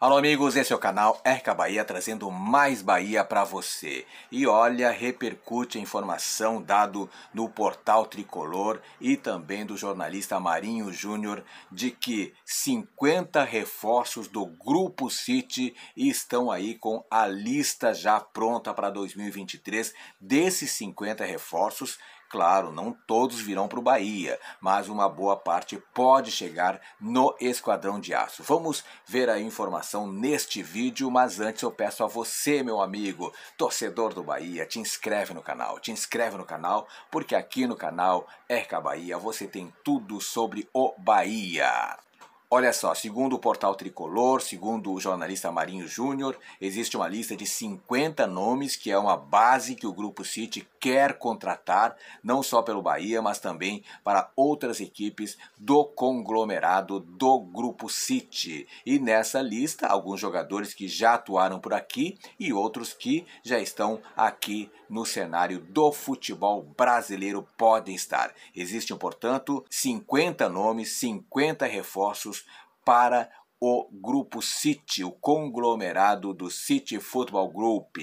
Alô amigos, esse é o canal Erca Bahia trazendo mais Bahia para você. E olha, repercute a informação dado no portal Tricolor e também do jornalista Marinho Júnior de que 50 reforços do Grupo City estão aí com a lista já pronta para 2023. Desses 50 reforços, Claro, não todos virão para o Bahia, mas uma boa parte pode chegar no Esquadrão de Aço. Vamos ver a informação neste vídeo, mas antes eu peço a você, meu amigo, torcedor do Bahia, te inscreve no canal, te inscreve no canal, porque aqui no canal Erca Bahia você tem tudo sobre o Bahia. Olha só, segundo o portal Tricolor, segundo o jornalista Marinho Júnior, existe uma lista de 50 nomes que é uma base que o Grupo City quer contratar, não só pelo Bahia, mas também para outras equipes do conglomerado do Grupo City. E nessa lista, alguns jogadores que já atuaram por aqui e outros que já estão aqui no cenário do futebol brasileiro podem estar. Existem, portanto, 50 nomes, 50 reforços para o grupo City, o conglomerado do City Football Group.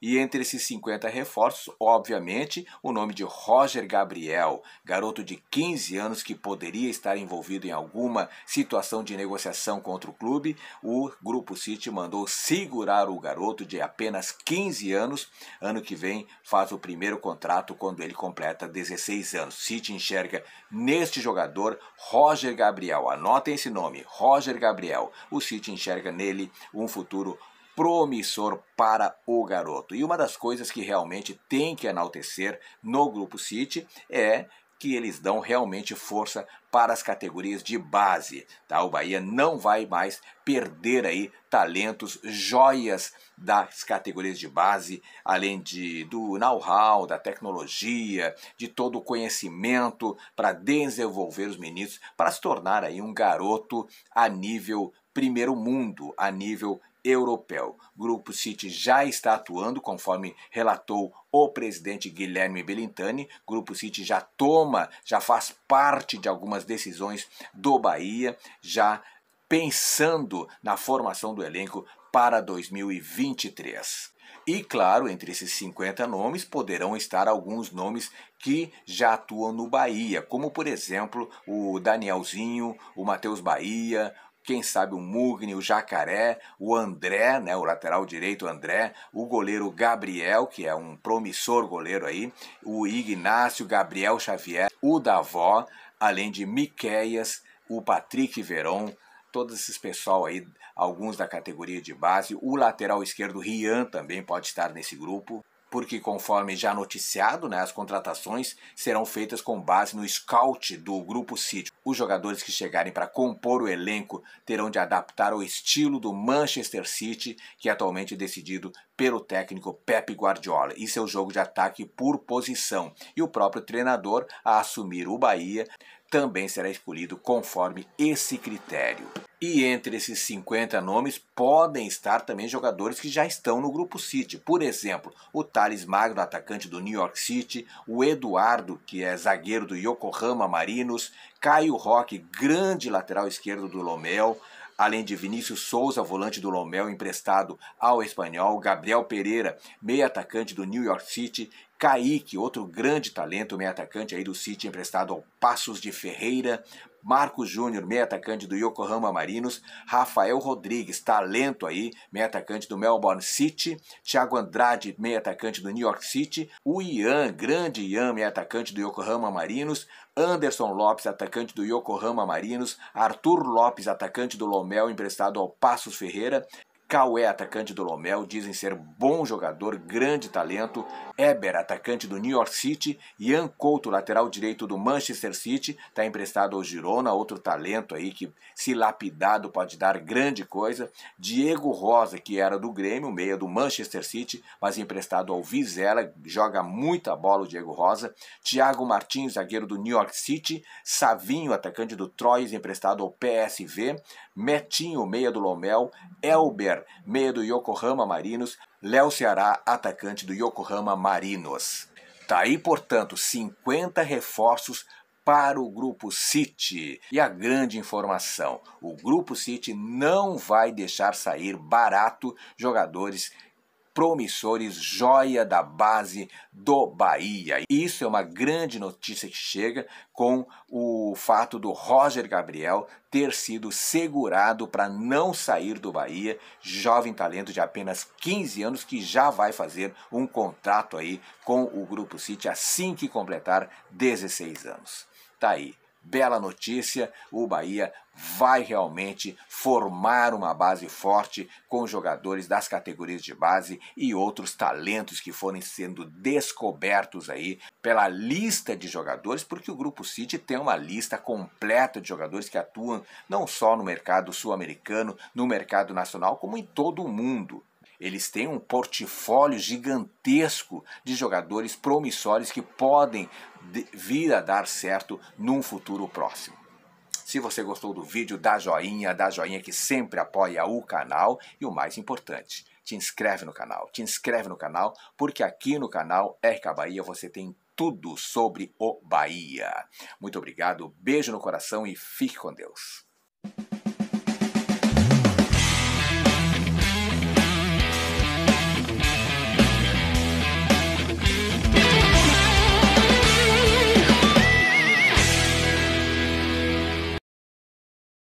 E entre esses 50 reforços, obviamente, o nome de Roger Gabriel, garoto de 15 anos que poderia estar envolvido em alguma situação de negociação contra o clube. O grupo City mandou segurar o garoto de apenas 15 anos. Ano que vem faz o primeiro contrato quando ele completa 16 anos. City enxerga neste jogador Roger Gabriel. Anotem esse nome, Roger Gabriel o City enxerga nele um futuro promissor para o garoto. E uma das coisas que realmente tem que enaltecer no grupo City é que eles dão realmente força para as categorias de base. Tá? O Bahia não vai mais perder aí talentos, joias das categorias de base, além de do know-how, da tecnologia, de todo o conhecimento para desenvolver os meninos para se tornar aí um garoto a nível primeiro mundo, a nível europeu. O Grupo City já está atuando, conforme relatou o presidente Guilherme Belintani. O Grupo City já toma, já faz parte de algumas decisões do Bahia, já pensando na formação do elenco para 2023. E claro, entre esses 50 nomes poderão estar alguns nomes que já atuam no Bahia, como por exemplo o Danielzinho, o Matheus Bahia, quem sabe o Mugni, o Jacaré, o André, né, o lateral direito André, o goleiro Gabriel, que é um promissor goleiro aí, o Ignácio, Gabriel Xavier, o Davó, além de Miqueias, o Patrick Veron, todos esses pessoal aí, alguns da categoria de base, o lateral esquerdo Rian também pode estar nesse grupo porque, conforme já noticiado, né, as contratações serão feitas com base no scout do Grupo City. Os jogadores que chegarem para compor o elenco terão de adaptar ao estilo do Manchester City, que é atualmente decidido pelo técnico Pep Guardiola, e seu jogo de ataque por posição. E o próprio treinador a assumir o Bahia também será escolhido conforme esse critério. E entre esses 50 nomes podem estar também jogadores que já estão no grupo City. Por exemplo, o Thales Magno, atacante do New York City, o Eduardo, que é zagueiro do Yokohama Marinos, Caio Roque, grande lateral esquerdo do Lomel, além de Vinícius Souza, volante do Lomel, emprestado ao espanhol, Gabriel Pereira, meia atacante do New York City, Kaique, outro grande talento, meia atacante aí do City, emprestado ao Passos de Ferreira, Marcos Júnior, meia atacante do Yokohama Marinos, Rafael Rodrigues, talento aí, meia atacante do Melbourne City, Thiago Andrade, meia atacante do New York City, o Ian, grande Ian, meia atacante do Yokohama Marinos, Anderson Lopes, atacante do Yokohama Marinos, Arthur Lopes, atacante do Lomel, emprestado ao Passos Ferreira, Cauê, atacante do Lomel, dizem ser bom jogador, grande talento. Eber, atacante do New York City. Ian Couto, lateral direito do Manchester City, está emprestado ao Girona, outro talento aí que, se lapidado, pode dar grande coisa. Diego Rosa, que era do Grêmio, meia do Manchester City, mas emprestado ao Vizela, joga muita bola o Diego Rosa. Thiago Martins, zagueiro do New York City. Savinho, atacante do Troyes, emprestado ao PSV. Metinho, meia do Lomel. Elber, Meio meia do Yokohama Marinos, Léo Ceará, atacante do Yokohama Marinos. Tá aí, portanto, 50 reforços para o Grupo City. E a grande informação: o Grupo City não vai deixar sair barato jogadores promissores, joia da base do Bahia. Isso é uma grande notícia que chega com o fato do Roger Gabriel ter sido segurado para não sair do Bahia, jovem talento de apenas 15 anos que já vai fazer um contrato aí com o Grupo City assim que completar 16 anos. Tá aí bela notícia: o Bahia vai realmente formar uma base forte com jogadores das categorias de base e outros talentos que forem sendo descobertos aí pela lista de jogadores, porque o Grupo City tem uma lista completa de jogadores que atuam não só no mercado sul-americano, no mercado nacional, como em todo o mundo. Eles têm um portfólio gigantesco de jogadores promissórios que podem vir a dar certo num futuro próximo. Se você gostou do vídeo, dá joinha, dá joinha que sempre apoia o canal e o mais importante, te inscreve no canal, te inscreve no canal, porque aqui no canal RK Bahia você tem tudo sobre o Bahia. Muito obrigado, beijo no coração e fique com Deus.